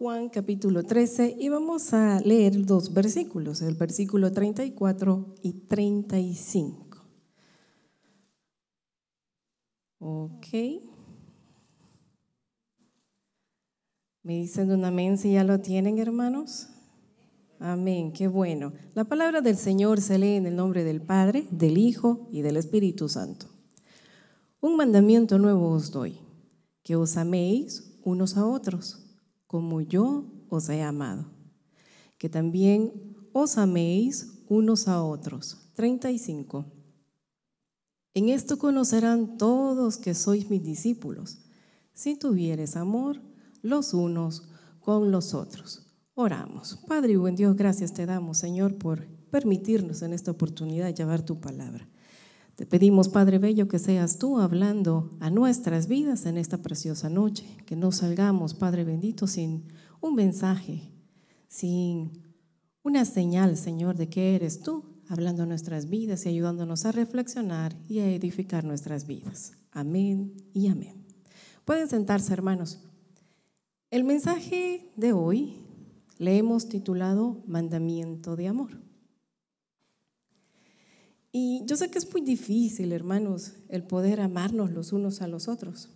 Juan capítulo 13 y vamos a leer dos versículos, el versículo 34 y 35. Ok. Me dicen un amén si ya lo tienen, hermanos. Amén, qué bueno. La palabra del Señor se lee en el nombre del Padre, del Hijo y del Espíritu Santo. Un mandamiento nuevo os doy, que os améis unos a otros como yo os he amado. Que también os améis unos a otros. 35. En esto conocerán todos que sois mis discípulos, si tuvieres amor los unos con los otros. Oramos. Padre y buen Dios, gracias te damos, Señor, por permitirnos en esta oportunidad llevar tu palabra. Te pedimos, Padre Bello, que seas tú hablando a nuestras vidas en esta preciosa noche, que no salgamos, Padre bendito, sin un mensaje, sin una señal, Señor, de que eres tú hablando a nuestras vidas y ayudándonos a reflexionar y a edificar nuestras vidas. Amén y amén. Pueden sentarse, hermanos. El mensaje de hoy le hemos titulado Mandamiento de Amor. Y yo sé que es muy difícil, hermanos, el poder amarnos los unos a los otros,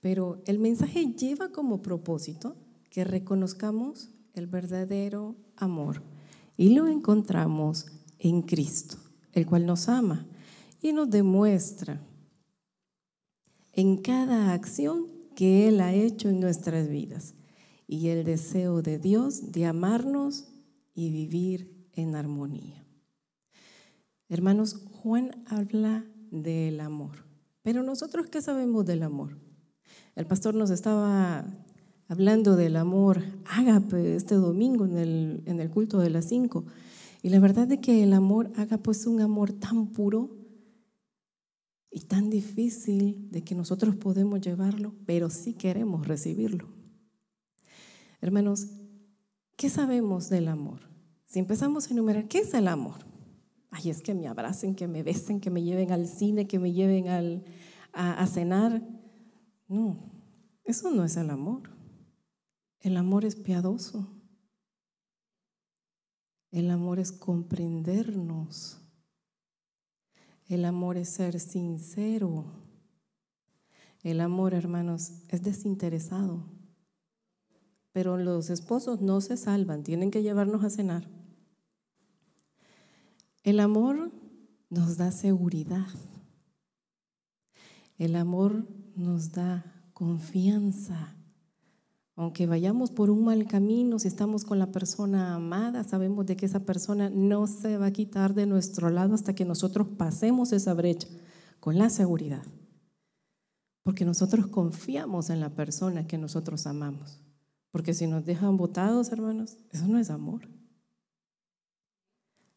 pero el mensaje lleva como propósito que reconozcamos el verdadero amor y lo encontramos en Cristo, el cual nos ama y nos demuestra en cada acción que Él ha hecho en nuestras vidas y el deseo de Dios de amarnos y vivir en armonía. Hermanos, Juan habla del amor. Pero nosotros, ¿qué sabemos del amor? El pastor nos estaba hablando del amor ágape este domingo en el, culto de las cinco. Y la verdad es que el amor ágape es un amor tan puro y tan difícil de que nosotros podemos llevarlo, pero sí queremos recibirlo. Hermanos, ¿qué sabemos del amor? Si empezamos a enumerar, ¿qué es el amor? ay, es que me abracen, que me besen, que me lleven al cine, que me lleven a cenar. No, eso no es el amor. El amor es piadoso. El amor es comprendernos. El amor es ser sincero. El amor, hermanos, es desinteresado. Pero los esposos no se salvan, tienen que llevarnos a cenar. El amor nos da seguridad. El amor nos da confianza. Aunque vayamos por un mal camino, si estamos con la persona amada, sabemos de que esa persona no se va a quitar de nuestro lado hasta que nosotros pasemos esa brecha con la seguridad. Porque nosotros confiamos en la persona que nosotros amamos. Porque si nos dejan botados, hermanos, eso no es amor.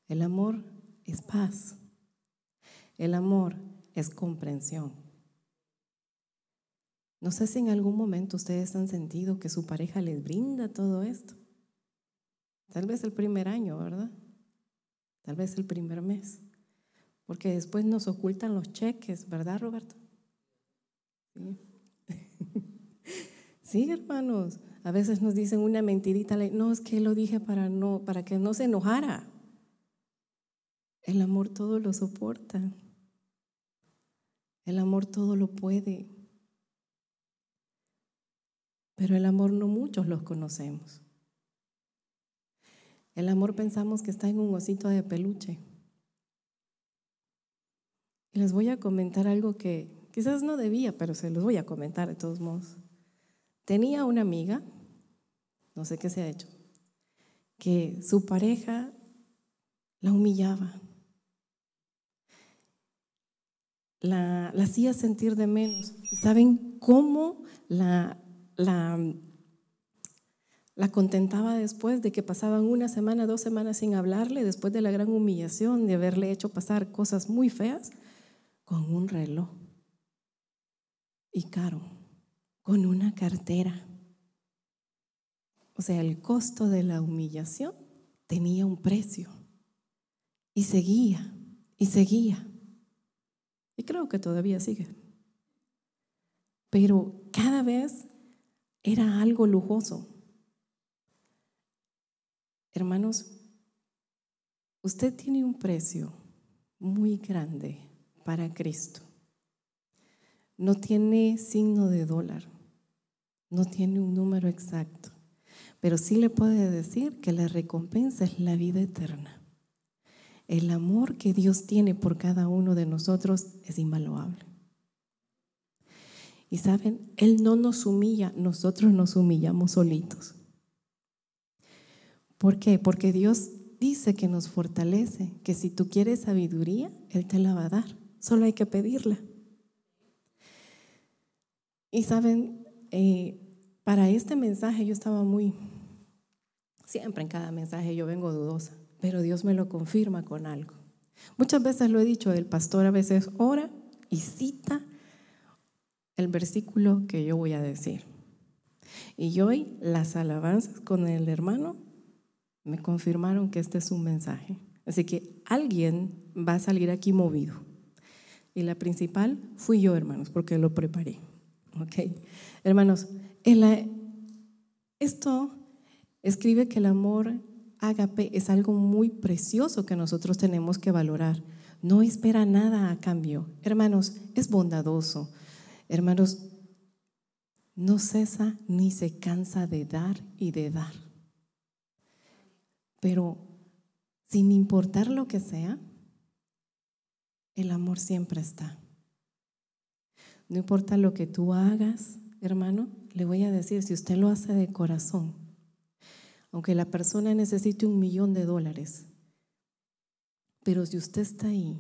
El amor es paz. El amor es comprensión. No sé si en algún momento ustedes han sentido que su pareja les brinda todo esto. Tal vez el primer año, ¿verdad? Tal vez el primer mes. Porque después nos ocultan los cheques, ¿verdad, Roberto? Sí. hermanos. A veces nos dicen una mentirita, no, es que lo dije para, no, para que no se enojara. El amor todo lo soporta. El amor todo lo puede. Pero el amor no muchos los conocemos. El amor pensamos que está en un osito de peluche. Y les voy a comentar algo que quizás no debía, pero se los voy a comentar de todos modos. Tenía una amiga, no sé qué se ha hecho, que su pareja la humillaba. la, hacía sentir de menos. ¿Saben cómo la, la, la contentaba después de que pasaban una semana, dos semanas sin hablarle, después de la gran humillación de haberle hecho pasar cosas muy feas, con un reloj y caro, con una cartera. O sea, el costo de la humillación tenía un precio y seguía y seguía. Y creo que todavía sigue. Pero cada vez era algo lujoso. Hermanos, usted tiene un precio muy grande para Cristo. No tiene signo de dólar, no tiene un número exacto, pero sí le puede decir que la recompensa es la vida eterna. El amor que Dios tiene por cada uno de nosotros es invaluable. Y saben, Él no nos humilla, nosotros nos humillamos solitos. ¿Por qué? Porque Dios dice que nos fortalece, que si tú quieres sabiduría, Él te la va a dar. Solo hay que pedirla. Y saben, eh, para este mensaje yo estaba muy, siempre en cada mensaje yo vengo dudosa pero Dios me lo confirma con algo. Muchas veces lo he dicho, el pastor a veces ora y cita el versículo que yo voy a decir. Y hoy las alabanzas con el hermano me confirmaron que este es un mensaje. Así que alguien va a salir aquí movido. Y la principal fui yo, hermanos, porque lo preparé. ¿Ok? Hermanos, esto escribe que el amor ágape es algo muy precioso que nosotros tenemos que valorar. No espera nada a cambio. Hermanos, es bondadoso. Hermanos, no cesa ni se cansa de dar y de dar. Pero sin importar lo que sea, el amor siempre está. No importa lo que tú hagas, hermano, le voy a decir, si usted lo hace de corazón, aunque la persona necesite un millón de dólares. Pero si usted está ahí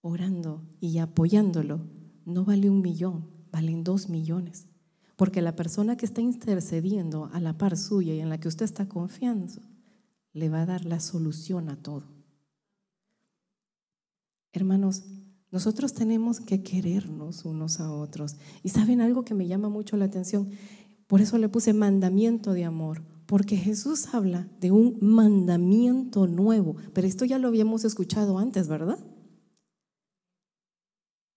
orando y apoyándolo, no vale un millón, valen dos millones. Porque la persona que está intercediendo a la par suya y en la que usted está confiando, le va a dar la solución a todo. Hermanos, nosotros tenemos que querernos unos a otros. Y saben algo que me llama mucho la atención, por eso le puse mandamiento de amor, porque Jesús habla de un mandamiento nuevo, pero esto ya lo habíamos escuchado antes, ¿verdad?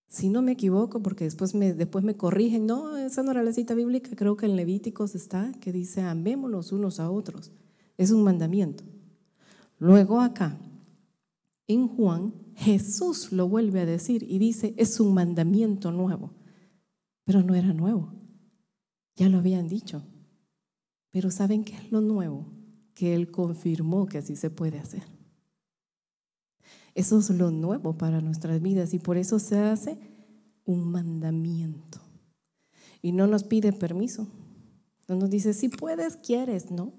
Si no me equivoco, porque después me, después me corrigen, no, esa no era la cita bíblica, creo que en Levíticos está, que dice, amémonos unos a otros. Es un mandamiento. Luego acá, en Juan, Jesús lo vuelve a decir y dice, es un mandamiento nuevo, pero no era nuevo, ya lo habían dicho. Pero ¿saben qué es lo nuevo? Que Él confirmó que así se puede hacer. Eso es lo nuevo para nuestras vidas y por eso se hace un mandamiento. Y no nos pide permiso. No nos dice, si puedes, quieres. No,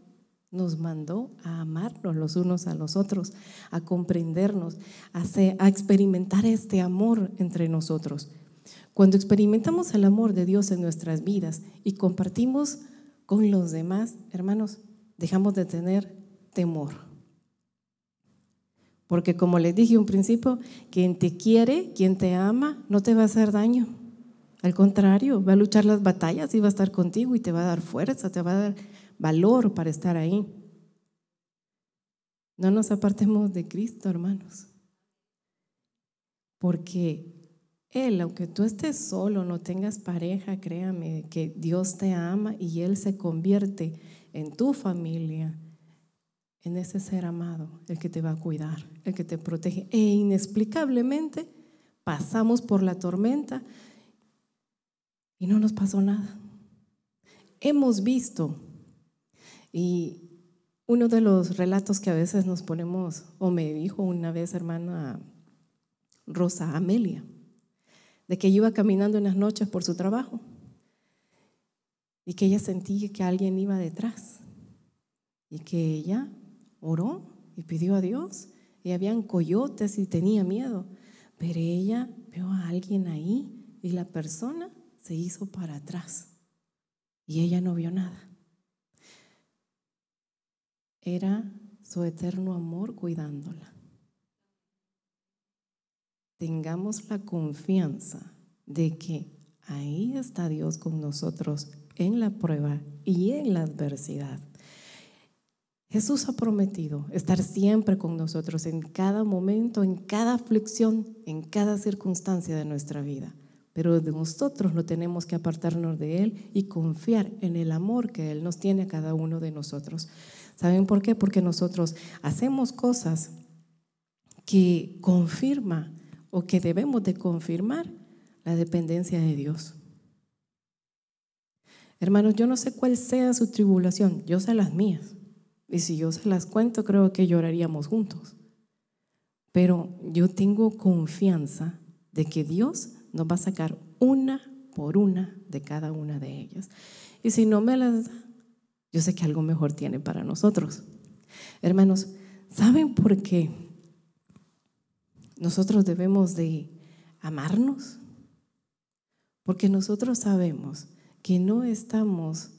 nos mandó a amarnos los unos a los otros, a comprendernos, a, a, experimentar este amor entre nosotros. Cuando experimentamos el amor de Dios en nuestras vidas y compartimos con los demás, hermanos, dejamos de tener temor. Porque como les dije un principio, quien te quiere, quien te ama, no te va a hacer daño. Al contrario, va a luchar las batallas y va a estar contigo y te va a dar fuerza, te va a dar valor para estar ahí. No nos apartemos de Cristo, hermanos. Porque él, aunque tú estés solo, no tengas pareja, créame que Dios te ama y Él se convierte en tu familia, en ese ser amado, el que te va a cuidar, el que te protege. E inexplicablemente pasamos por la tormenta y no nos pasó nada. Hemos visto, y uno de los relatos que a veces nos ponemos, o me dijo una vez hermana Rosa Amelia, de que iba caminando en las noches por su trabajo y que ella sentía que alguien iba detrás y que ella oró y pidió a Dios y habían coyotes y tenía miedo, pero ella vio a alguien ahí y la persona se hizo para atrás y ella no vio nada. Era su eterno amor cuidándola tengamos la confianza de que ahí está Dios con nosotros en la prueba y en la adversidad. Jesús ha prometido estar siempre con nosotros en cada momento, en cada aflicción, en cada circunstancia de nuestra vida. Pero de nosotros no tenemos que apartarnos de Él y confiar en el amor que Él nos tiene a cada uno de nosotros. ¿Saben por qué? Porque nosotros hacemos cosas que confirman o que debemos de confirmar la dependencia de Dios. Hermanos, yo no sé cuál sea su tribulación, yo sé las mías. Y si yo se las cuento, creo que lloraríamos juntos. Pero yo tengo confianza de que Dios nos va a sacar una por una de cada una de ellas. Y si no me las da, yo sé que algo mejor tiene para nosotros. Hermanos, ¿saben por qué? nosotros debemos de amarnos, porque nosotros sabemos que no estamos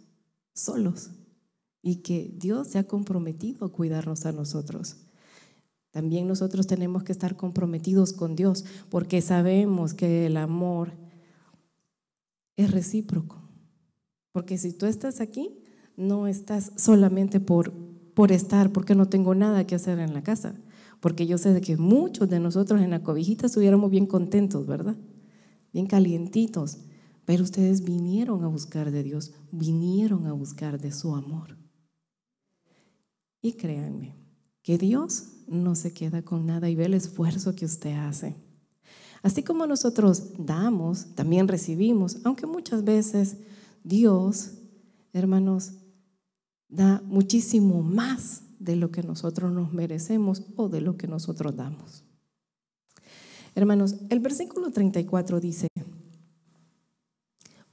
solos y que Dios se ha comprometido a cuidarnos a nosotros. También nosotros tenemos que estar comprometidos con Dios porque sabemos que el amor es recíproco. Porque si tú estás aquí, no estás solamente por, por estar, porque no tengo nada que hacer en la casa porque yo sé de que muchos de nosotros en la cobijita estuviéramos bien contentos, ¿verdad? Bien calientitos, pero ustedes vinieron a buscar de Dios, vinieron a buscar de su amor. Y créanme, que Dios no se queda con nada y ve el esfuerzo que usted hace. Así como nosotros damos, también recibimos, aunque muchas veces Dios, hermanos, da muchísimo más de lo que nosotros nos merecemos o de lo que nosotros damos. Hermanos, el versículo 34 dice,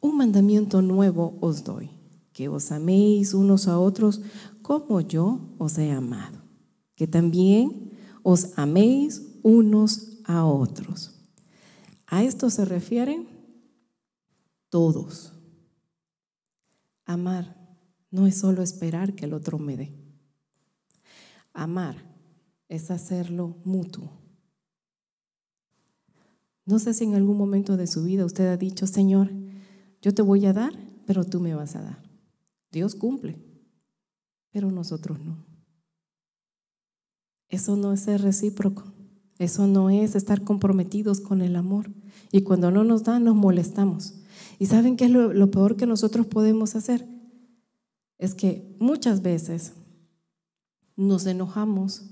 un mandamiento nuevo os doy, que os améis unos a otros como yo os he amado, que también os améis unos a otros. A esto se refieren todos. Amar no es solo esperar que el otro me dé. Amar es hacerlo mutuo. No sé si en algún momento de su vida usted ha dicho, Señor, yo te voy a dar, pero tú me vas a dar. Dios cumple, pero nosotros no. Eso no es ser recíproco. Eso no es estar comprometidos con el amor. Y cuando no nos dan, nos molestamos. ¿Y saben qué es lo, lo peor que nosotros podemos hacer? Es que muchas veces nos enojamos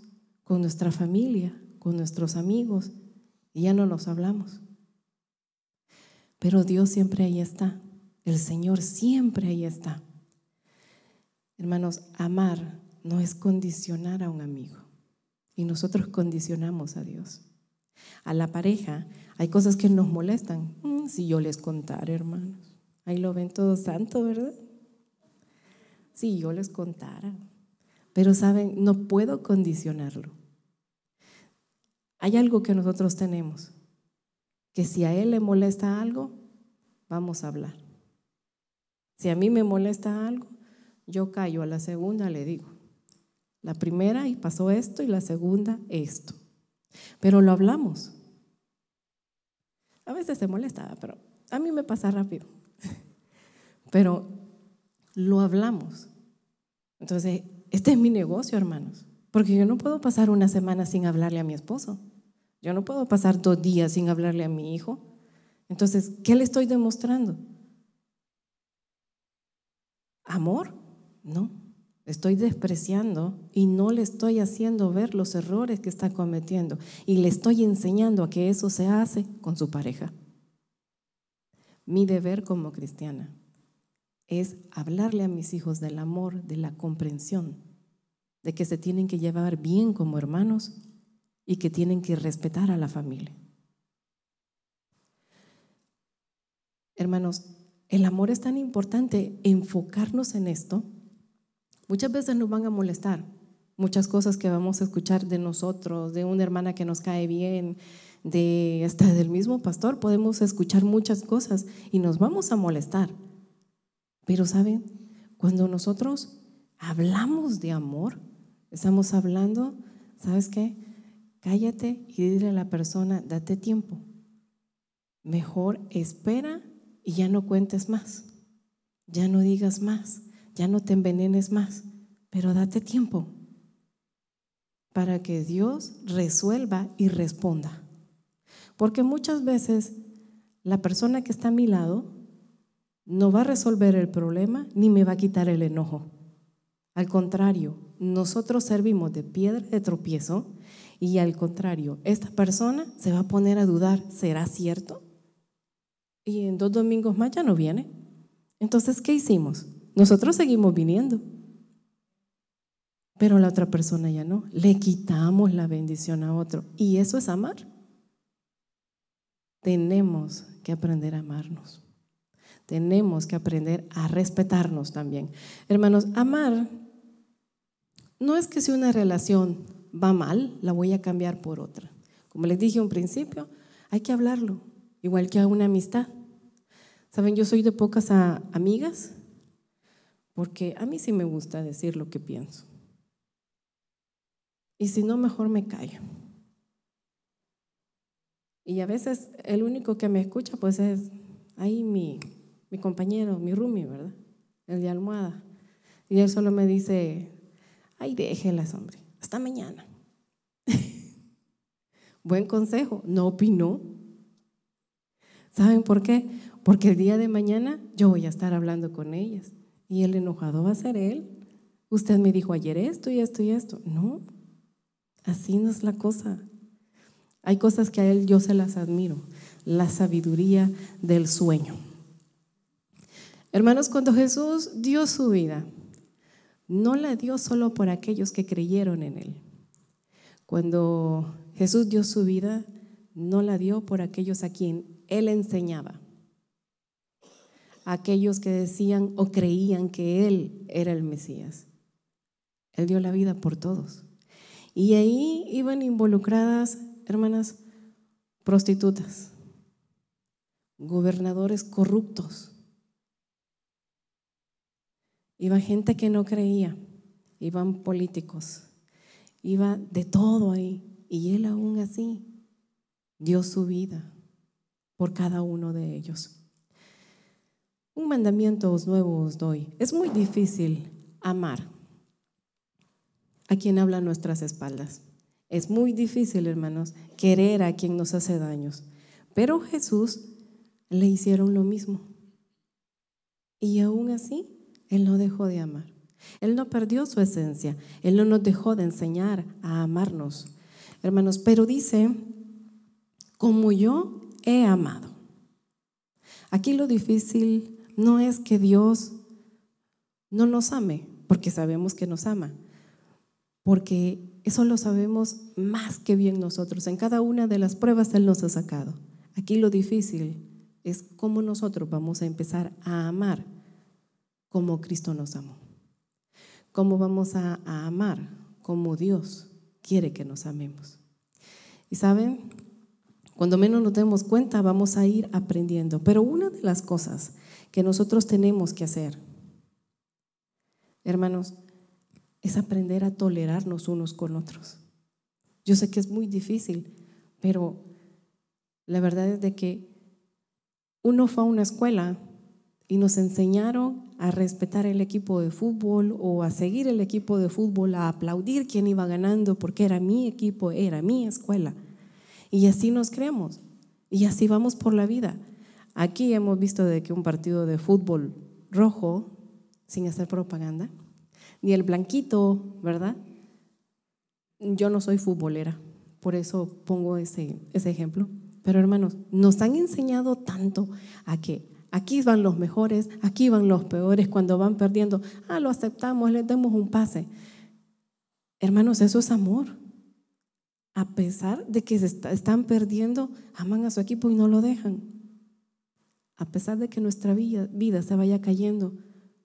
con nuestra familia, con nuestros amigos, y ya no nos hablamos. Pero Dios siempre ahí está, el Señor siempre ahí está. Hermanos, amar no es condicionar a un amigo, y nosotros condicionamos a Dios. A la pareja hay cosas que nos molestan, mm, si yo les contara, hermanos, ahí lo ven todo santo, ¿verdad? Si yo les contara. Pero saben, no puedo condicionarlo. Hay algo que nosotros tenemos, que si a él le molesta algo, vamos a hablar. Si a mí me molesta algo, yo callo, a la segunda le digo. La primera y pasó esto y la segunda esto. Pero lo hablamos. A veces se molesta, pero a mí me pasa rápido. Pero lo hablamos. Entonces, este es mi negocio, hermanos, porque yo no puedo pasar una semana sin hablarle a mi esposo, yo no puedo pasar dos días sin hablarle a mi hijo. Entonces, ¿qué le estoy demostrando? ¿Amor? No. Estoy despreciando y no le estoy haciendo ver los errores que está cometiendo y le estoy enseñando a que eso se hace con su pareja. Mi deber como cristiana es hablarle a mis hijos del amor, de la comprensión, de que se tienen que llevar bien como hermanos y que tienen que respetar a la familia. Hermanos, el amor es tan importante enfocarnos en esto. Muchas veces nos van a molestar muchas cosas que vamos a escuchar de nosotros, de una hermana que nos cae bien, de hasta del mismo pastor, podemos escuchar muchas cosas y nos vamos a molestar. Pero saben, cuando nosotros hablamos de amor, estamos hablando, ¿sabes qué? Cállate y dile a la persona, date tiempo. Mejor espera y ya no cuentes más. Ya no digas más, ya no te envenenes más, pero date tiempo para que Dios resuelva y responda. Porque muchas veces la persona que está a mi lado no va a resolver el problema ni me va a quitar el enojo. Al contrario, nosotros servimos de piedra de tropiezo y al contrario, esta persona se va a poner a dudar, ¿será cierto? Y en dos domingos más ya no viene. Entonces, ¿qué hicimos? Nosotros seguimos viniendo. Pero la otra persona ya no. Le quitamos la bendición a otro. Y eso es amar. Tenemos que aprender a amarnos tenemos que aprender a respetarnos también. Hermanos, amar no es que si una relación va mal, la voy a cambiar por otra. Como les dije un principio, hay que hablarlo, igual que a una amistad. Saben, yo soy de pocas amigas, porque a mí sí me gusta decir lo que pienso. Y si no, mejor me callo. Y a veces el único que me escucha pues es ahí mi, mi compañero, mi roomie, ¿verdad? El de almohada. Y él solo me dice, ay, déjela, hombre, hasta mañana. Buen consejo, no opinó. ¿Saben por qué? Porque el día de mañana yo voy a estar hablando con ellas y el enojado va a ser él. Usted me dijo ayer esto y esto y esto. No, así no es la cosa. Hay cosas que a él yo se las admiro. La sabiduría del sueño. Hermanos, cuando Jesús dio su vida, no la dio solo por aquellos que creyeron en Él. Cuando Jesús dio su vida, no la dio por aquellos a quien Él enseñaba. Aquellos que decían o creían que Él era el Mesías. Él dio la vida por todos. Y ahí iban involucradas, hermanas, prostitutas, gobernadores corruptos iba gente que no creía, iban políticos, iba de todo ahí. Y él aún así dio su vida por cada uno de ellos. Un mandamiento nuevo os doy. Es muy difícil amar a quien habla nuestras espaldas. Es muy difícil, hermanos, querer a quien nos hace daños. Pero Jesús le hicieron lo mismo. Y aún así él no dejó de amar. Él no perdió su esencia. Él no nos dejó de enseñar a amarnos. Hermanos, pero dice, como yo he amado. Aquí lo difícil no es que Dios no nos ame, porque sabemos que nos ama, porque eso lo sabemos más que bien nosotros. En cada una de las pruebas Él nos ha sacado. Aquí lo difícil es cómo nosotros vamos a empezar a amar como Cristo nos amó. ¿Cómo vamos a, amar como Dios quiere que nos amemos? Y saben, cuando menos nos demos cuenta vamos a ir aprendiendo. Pero una de las cosas que nosotros tenemos que hacer, hermanos, es aprender a tolerarnos unos con otros. Yo sé que es muy difícil, pero la verdad es de que uno fue a una escuela y nos enseñaron a respetar el equipo de fútbol o a seguir el equipo de fútbol, a aplaudir quien iba ganando porque era mi equipo, era mi escuela. Y así nos creemos y así vamos por la vida. Aquí hemos visto de que un partido de fútbol rojo, sin hacer propaganda, ni el blanquito, ¿verdad? Yo no soy futbolera, por eso pongo ese, ese ejemplo. Pero hermanos, nos han enseñado tanto a que Aquí van los mejores, aquí van los peores cuando van perdiendo. Ah, lo aceptamos, les damos un pase. Hermanos, eso es amor. A pesar de que se están perdiendo, aman a su equipo y no lo dejan. A pesar de que nuestra vida se vaya cayendo,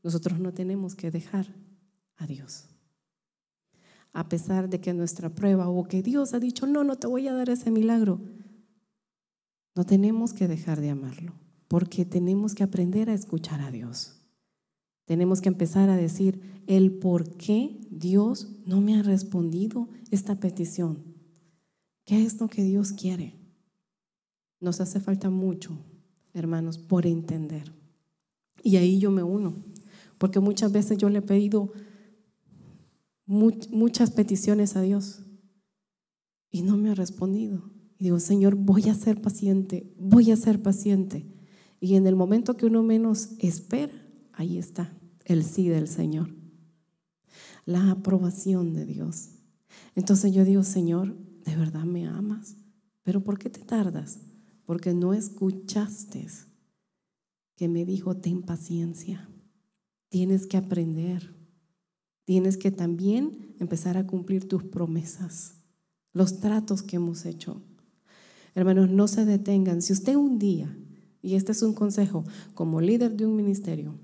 nosotros no tenemos que dejar a Dios. A pesar de que nuestra prueba o que Dios ha dicho, no, no te voy a dar ese milagro, no tenemos que dejar de amarlo porque tenemos que aprender a escuchar a Dios. Tenemos que empezar a decir el por qué Dios no me ha respondido esta petición. ¿Qué es lo que Dios quiere? Nos hace falta mucho, hermanos, por entender. Y ahí yo me uno, porque muchas veces yo le he pedido muchas peticiones a Dios y no me ha respondido. Y digo, Señor, voy a ser paciente, voy a ser paciente. Y en el momento que uno menos espera, ahí está el sí del Señor. La aprobación de Dios. Entonces yo digo, Señor, ¿de verdad me amas? ¿Pero por qué te tardas? Porque no escuchaste que me dijo, ten paciencia. Tienes que aprender. Tienes que también empezar a cumplir tus promesas, los tratos que hemos hecho. Hermanos, no se detengan. Si usted un día y este es un consejo como líder de un ministerio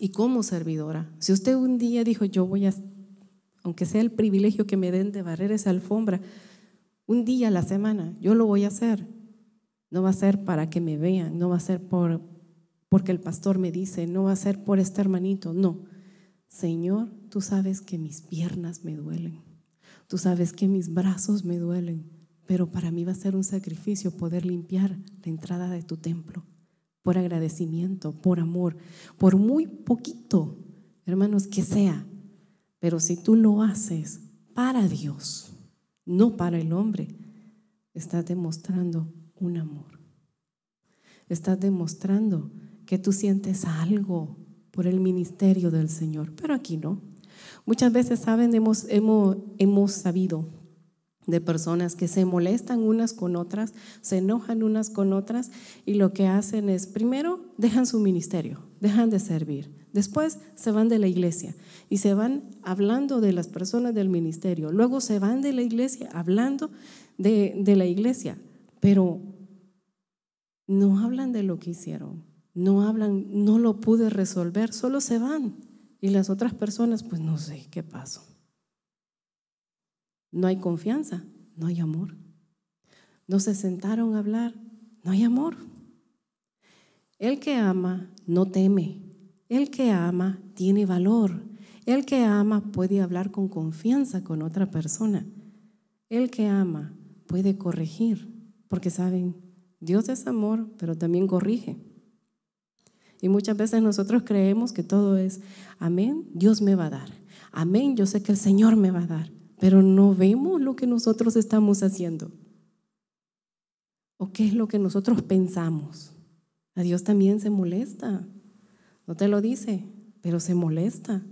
y como servidora. Si usted un día dijo, yo voy a, aunque sea el privilegio que me den de barrer esa alfombra, un día a la semana, yo lo voy a hacer. No va a ser para que me vean, no va a ser por, porque el pastor me dice, no va a ser por este hermanito, no. Señor, tú sabes que mis piernas me duelen, tú sabes que mis brazos me duelen, pero para mí va a ser un sacrificio poder limpiar la entrada de tu templo por agradecimiento, por amor, por muy poquito, hermanos, que sea. Pero si tú lo haces para Dios, no para el hombre, estás demostrando un amor. Estás demostrando que tú sientes algo por el ministerio del Señor, pero aquí no. Muchas veces saben, hemos, hemos sabido de personas que se molestan unas con otras, se enojan unas con otras y lo que hacen es, primero, dejan su ministerio, dejan de servir, después se van de la iglesia y se van hablando de las personas del ministerio, luego se van de la iglesia hablando de, de la iglesia, pero no hablan de lo que hicieron, no hablan, no lo pude resolver, solo se van y las otras personas, pues no sé qué pasó. No hay confianza, no hay amor. No se sentaron a hablar, no hay amor. El que ama no teme. El que ama tiene valor. El que ama puede hablar con confianza con otra persona. El que ama puede corregir, porque saben, Dios es amor, pero también corrige. Y muchas veces nosotros creemos que todo es, amén, Dios me va a dar. Amén, yo sé que el Señor me va a dar pero no vemos lo que nosotros estamos haciendo o qué es lo que nosotros pensamos. A Dios también se molesta. No te lo dice, pero se molesta.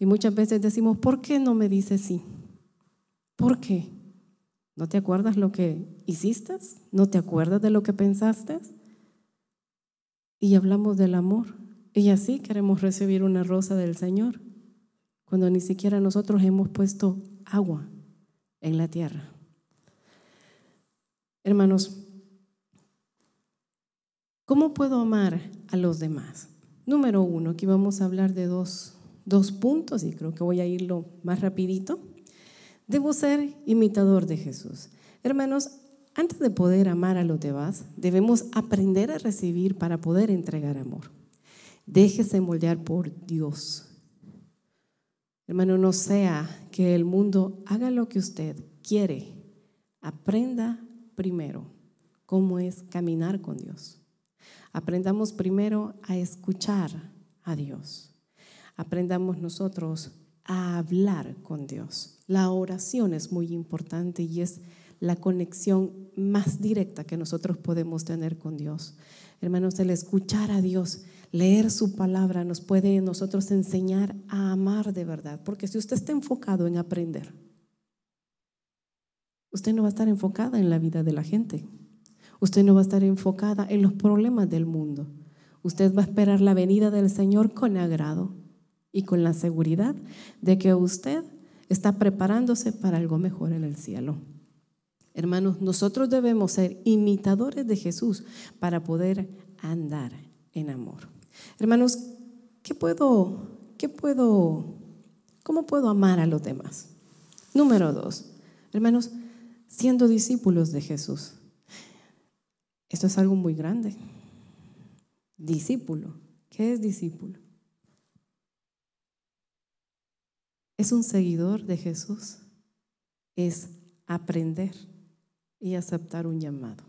Y muchas veces decimos, ¿por qué no me dice sí? ¿Por qué? ¿No te acuerdas lo que hiciste? ¿No te acuerdas de lo que pensaste? Y hablamos del amor. Y así queremos recibir una rosa del Señor, cuando ni siquiera nosotros hemos puesto agua en la tierra. Hermanos, ¿cómo puedo amar a los demás? Número uno, aquí vamos a hablar de dos, dos puntos y creo que voy a irlo más rapidito. Debo ser imitador de Jesús. Hermanos, antes de poder amar a los demás, debemos aprender a recibir para poder entregar amor. Déjese moldear por Dios. Hermano, no sea que el mundo haga lo que usted quiere. Aprenda primero cómo es caminar con Dios. Aprendamos primero a escuchar a Dios. Aprendamos nosotros a hablar con Dios. La oración es muy importante y es la conexión más directa que nosotros podemos tener con Dios. Hermanos, el escuchar a Dios Leer su palabra nos puede nosotros enseñar a amar de verdad, porque si usted está enfocado en aprender, usted no va a estar enfocada en la vida de la gente, usted no va a estar enfocada en los problemas del mundo, usted va a esperar la venida del Señor con agrado y con la seguridad de que usted está preparándose para algo mejor en el cielo. Hermanos, nosotros debemos ser imitadores de Jesús para poder andar en amor. Hermanos, ¿qué puedo, qué puedo, cómo puedo amar a los demás? Número dos, hermanos, siendo discípulos de Jesús. Esto es algo muy grande. Discípulo. ¿Qué es discípulo? Es un seguidor de Jesús. Es aprender y aceptar un llamado.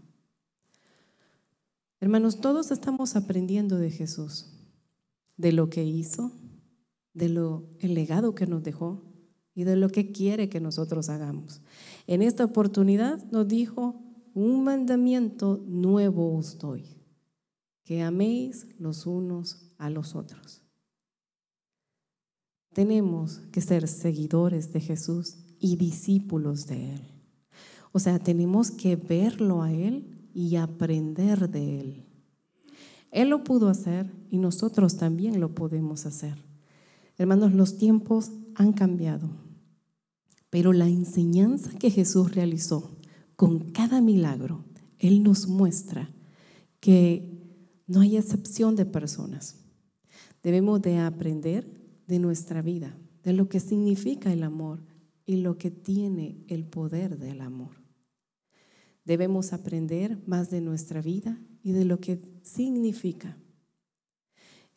Hermanos, todos estamos aprendiendo de Jesús, de lo que hizo, de lo el legado que nos dejó y de lo que quiere que nosotros hagamos. En esta oportunidad nos dijo, un mandamiento nuevo os doy, que améis los unos a los otros. Tenemos que ser seguidores de Jesús y discípulos de Él. O sea, tenemos que verlo a Él y aprender de Él. Él lo pudo hacer y nosotros también lo podemos hacer. Hermanos, los tiempos han cambiado, pero la enseñanza que Jesús realizó con cada milagro, Él nos muestra que no hay excepción de personas. Debemos de aprender de nuestra vida, de lo que significa el amor y lo que tiene el poder del amor. Debemos aprender más de nuestra vida y de lo que significa.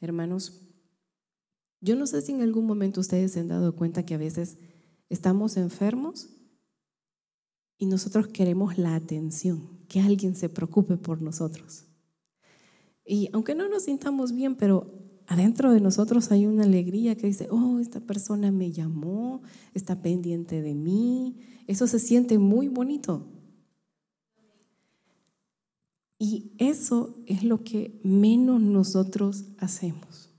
Hermanos, yo no sé si en algún momento ustedes se han dado cuenta que a veces estamos enfermos y nosotros queremos la atención, que alguien se preocupe por nosotros. Y aunque no nos sintamos bien, pero adentro de nosotros hay una alegría que dice, oh, esta persona me llamó, está pendiente de mí. Eso se siente muy bonito. Y eso es lo que menos nosotros hacemos.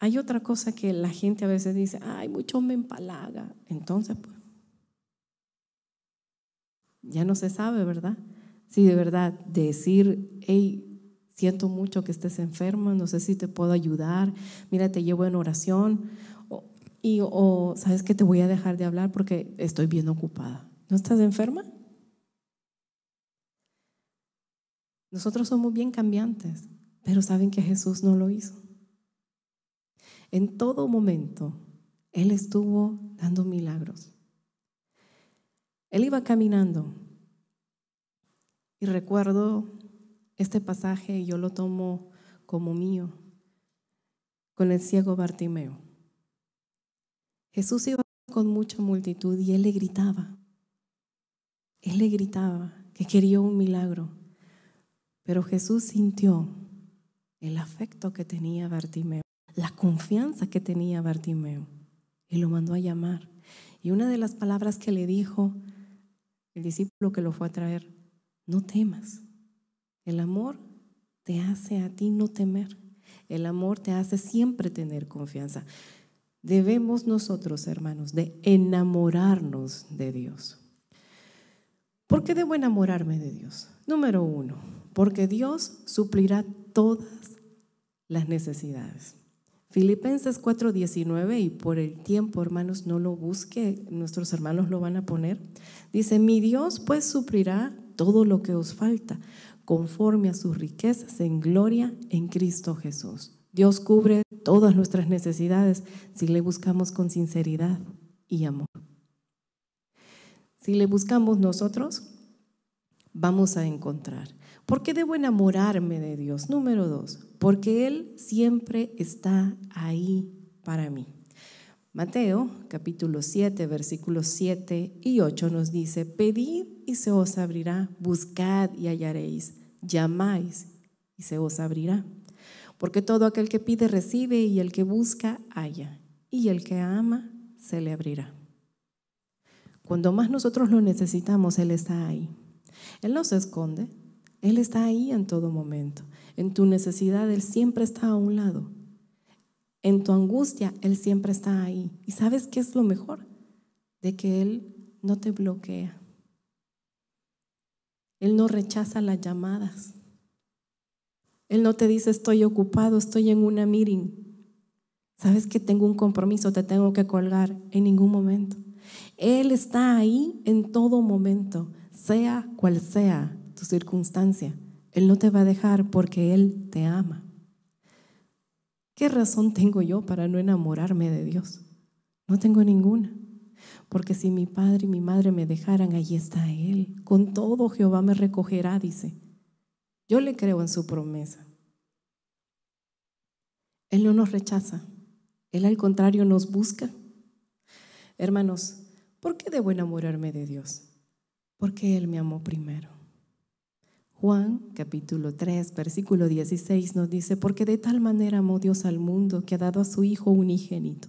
Hay otra cosa que la gente a veces dice, ay, mucho me empalaga. Entonces, pues, ya no se sabe, ¿verdad? Si de verdad decir, hey, siento mucho que estés enferma, no sé si te puedo ayudar, mira, te llevo en oración, o, y, o sabes que te voy a dejar de hablar porque estoy bien ocupada. ¿No estás enferma? Nosotros somos bien cambiantes, pero saben que Jesús no lo hizo. En todo momento, Él estuvo dando milagros. Él iba caminando. Y recuerdo este pasaje y yo lo tomo como mío, con el ciego Bartimeo. Jesús iba con mucha multitud y él le gritaba. Él le gritaba que quería un milagro. Pero Jesús sintió el afecto que tenía Bartimeo, la confianza que tenía Bartimeo, y lo mandó a llamar. Y una de las palabras que le dijo el discípulo que lo fue a traer, no temas. El amor te hace a ti no temer. El amor te hace siempre tener confianza. Debemos nosotros, hermanos, de enamorarnos de Dios. ¿Por qué debo enamorarme de Dios? Número uno, porque Dios suplirá todas las necesidades. Filipenses 4:19, y por el tiempo, hermanos, no lo busque, nuestros hermanos lo van a poner. Dice, mi Dios pues suplirá todo lo que os falta, conforme a sus riquezas en gloria en Cristo Jesús. Dios cubre todas nuestras necesidades si le buscamos con sinceridad y amor. Si le buscamos nosotros, vamos a encontrar. ¿Por qué debo enamorarme de Dios? Número dos, porque Él siempre está ahí para mí. Mateo capítulo 7, versículos 7 y 8 nos dice, pedid y se os abrirá, buscad y hallaréis, llamáis y se os abrirá. Porque todo aquel que pide recibe y el que busca halla, y el que ama se le abrirá. Cuando más nosotros lo necesitamos, Él está ahí. Él no se esconde, él está ahí en todo momento. En tu necesidad, Él siempre está a un lado. En tu angustia, Él siempre está ahí. ¿Y sabes qué es lo mejor? De que Él no te bloquea. Él no rechaza las llamadas. Él no te dice, estoy ocupado, estoy en una meeting. Sabes que tengo un compromiso, te tengo que colgar en ningún momento. Él está ahí en todo momento, sea cual sea circunstancia. Él no te va a dejar porque Él te ama. ¿Qué razón tengo yo para no enamorarme de Dios? No tengo ninguna. Porque si mi padre y mi madre me dejaran, ahí está Él. Con todo Jehová me recogerá, dice. Yo le creo en su promesa. Él no nos rechaza. Él al contrario nos busca. Hermanos, ¿por qué debo enamorarme de Dios? Porque Él me amó primero. Juan capítulo 3, versículo 16 nos dice, porque de tal manera amó Dios al mundo que ha dado a su Hijo unigénito,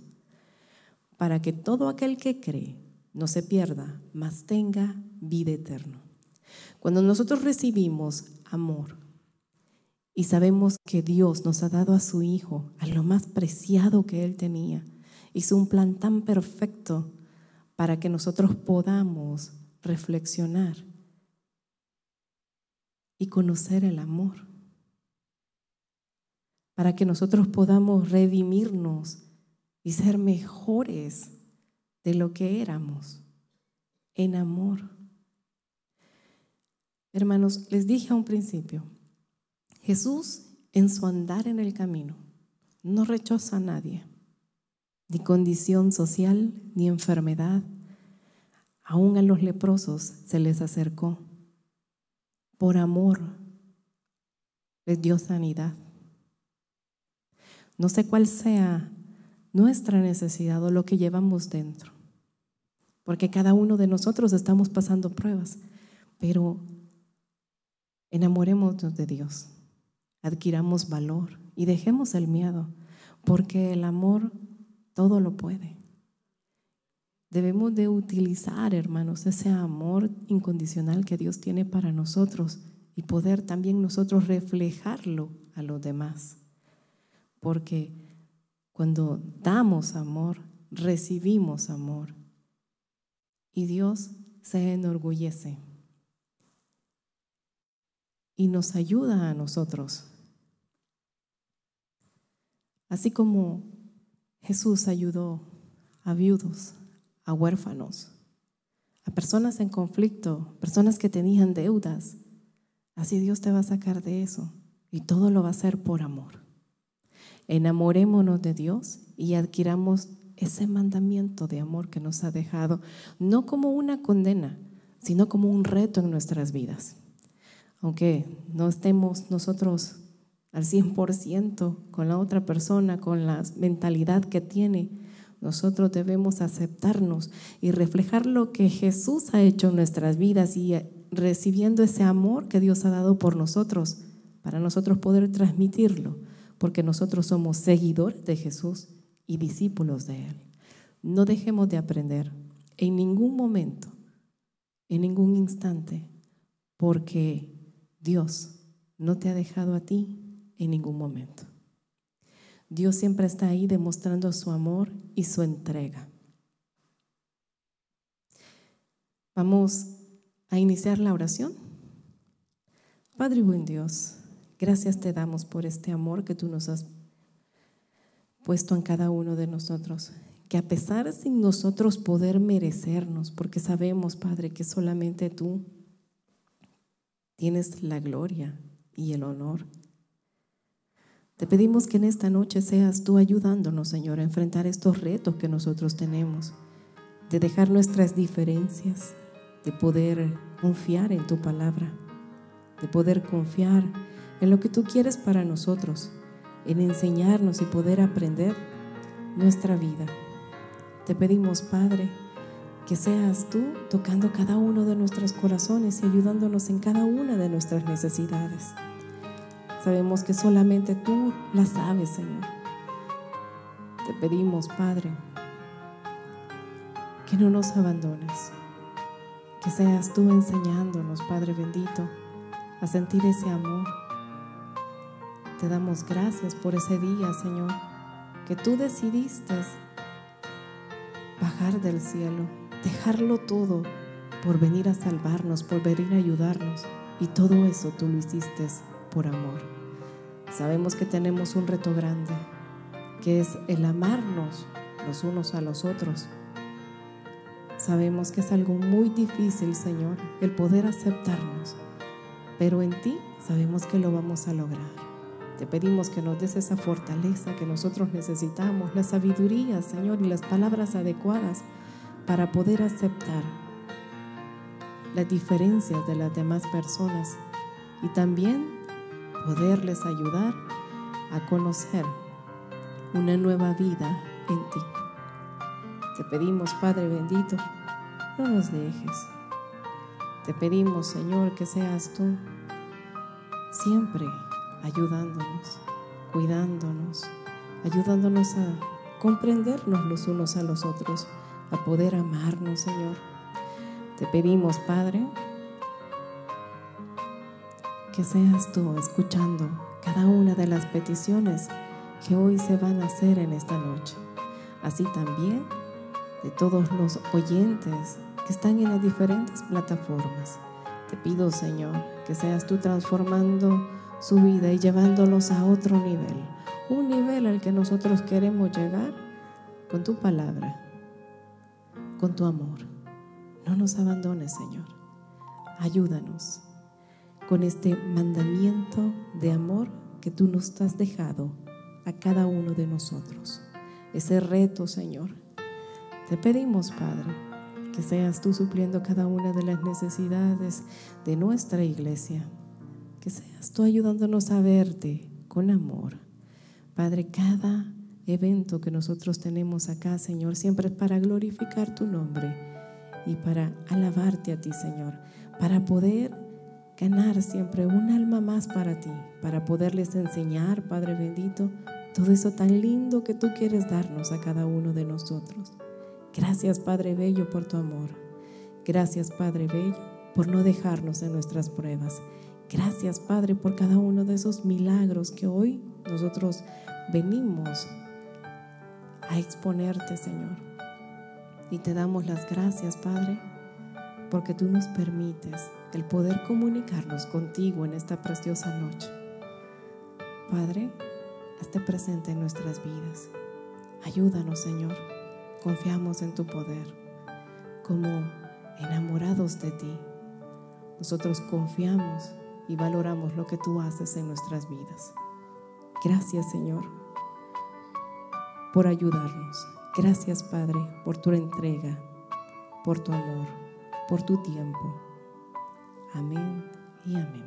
para que todo aquel que cree no se pierda, mas tenga vida eterna. Cuando nosotros recibimos amor y sabemos que Dios nos ha dado a su Hijo, a lo más preciado que Él tenía, hizo un plan tan perfecto para que nosotros podamos reflexionar y conocer el amor. Para que nosotros podamos redimirnos y ser mejores de lo que éramos en amor. Hermanos, les dije a un principio, Jesús en su andar en el camino no rechaza a nadie, ni condición social, ni enfermedad. Aún a los leprosos se les acercó por amor, de Dios sanidad. No sé cuál sea nuestra necesidad o lo que llevamos dentro, porque cada uno de nosotros estamos pasando pruebas, pero enamorémonos de Dios, adquiramos valor y dejemos el miedo, porque el amor todo lo puede. Debemos de utilizar, hermanos, ese amor incondicional que Dios tiene para nosotros y poder también nosotros reflejarlo a los demás. Porque cuando damos amor, recibimos amor. Y Dios se enorgullece y nos ayuda a nosotros. Así como Jesús ayudó a viudos, a huérfanos, a personas en conflicto, personas que tenían deudas. Así Dios te va a sacar de eso y todo lo va a hacer por amor. Enamorémonos de Dios y adquiramos ese mandamiento de amor que nos ha dejado, no como una condena, sino como un reto en nuestras vidas. Aunque no estemos nosotros al 100% con la otra persona, con la mentalidad que tiene, nosotros debemos aceptarnos y reflejar lo que Jesús ha hecho en nuestras vidas y eh, recibiendo ese amor que Dios ha dado por nosotros, para nosotros poder transmitirlo, porque nosotros somos seguidores de Jesús y discípulos de Él. No dejemos de aprender en ningún momento, en ningún instante, porque Dios no te ha dejado a ti en ningún momento. Dios siempre está ahí demostrando su amor y su entrega. Vamos a iniciar la oración. Padre buen Dios, gracias te damos por este amor que tú nos has puesto en cada uno de nosotros, que a pesar sin nosotros poder merecernos, porque sabemos, Padre, que solamente tú tienes la gloria y el honor te pedimos que en esta noche seas tú ayudándonos, Señor, a enfrentar estos retos que nosotros tenemos, de dejar nuestras diferencias, de poder confiar en tu palabra, de poder confiar en lo que tú quieres para nosotros, en enseñarnos y poder aprender nuestra vida. Te pedimos, Padre, que seas tú tocando cada uno de nuestros corazones y ayudándonos en cada una de nuestras necesidades. Sabemos que solamente tú la sabes, Señor. Te pedimos, Padre, que no nos abandones, que seas tú enseñándonos, Padre bendito, a sentir ese amor. Te damos gracias por ese día, Señor, que tú decidiste bajar del cielo, dejarlo todo por venir a salvarnos, por venir a ayudarnos. Y todo eso tú lo hiciste por amor. Sabemos que tenemos un reto grande, que es el amarnos los unos a los otros. Sabemos que es algo muy difícil, Señor, el poder aceptarnos, pero en ti sabemos que lo vamos a lograr. Te pedimos que nos des esa fortaleza que nosotros necesitamos, la sabiduría, Señor, y las palabras adecuadas para poder aceptar las diferencias de las demás personas y también poderles ayudar a conocer una nueva vida en ti. Te pedimos, Padre bendito, no nos dejes. Te pedimos, Señor, que seas tú siempre ayudándonos, cuidándonos, ayudándonos a comprendernos los unos a los otros, a poder amarnos, Señor. Te pedimos, Padre, que seas tú escuchando cada una de las peticiones que hoy se van a hacer en esta noche. Así también de todos los oyentes que están en las diferentes plataformas. Te pido, Señor, que seas tú transformando su vida y llevándolos a otro nivel, un nivel al que nosotros queremos llegar con tu palabra, con tu amor. No nos abandones, Señor. Ayúdanos con este mandamiento de amor que tú nos has dejado a cada uno de nosotros. Ese reto, Señor. Te pedimos, Padre, que seas tú supliendo cada una de las necesidades de nuestra iglesia. Que seas tú ayudándonos a verte con amor. Padre, cada evento que nosotros tenemos acá, Señor, siempre es para glorificar tu nombre y para alabarte a ti, Señor, para poder ganar siempre un alma más para ti, para poderles enseñar, Padre bendito, todo eso tan lindo que tú quieres darnos a cada uno de nosotros. Gracias, Padre Bello, por tu amor. Gracias, Padre Bello, por no dejarnos en nuestras pruebas. Gracias, Padre, por cada uno de esos milagros que hoy nosotros venimos a exponerte, Señor. Y te damos las gracias, Padre, porque tú nos permites el poder comunicarnos contigo en esta preciosa noche. Padre, hazte presente en nuestras vidas. Ayúdanos, Señor. Confiamos en tu poder. Como enamorados de ti, nosotros confiamos y valoramos lo que tú haces en nuestras vidas. Gracias, Señor, por ayudarnos. Gracias, Padre, por tu entrega, por tu amor, por tu tiempo. Amén y amén.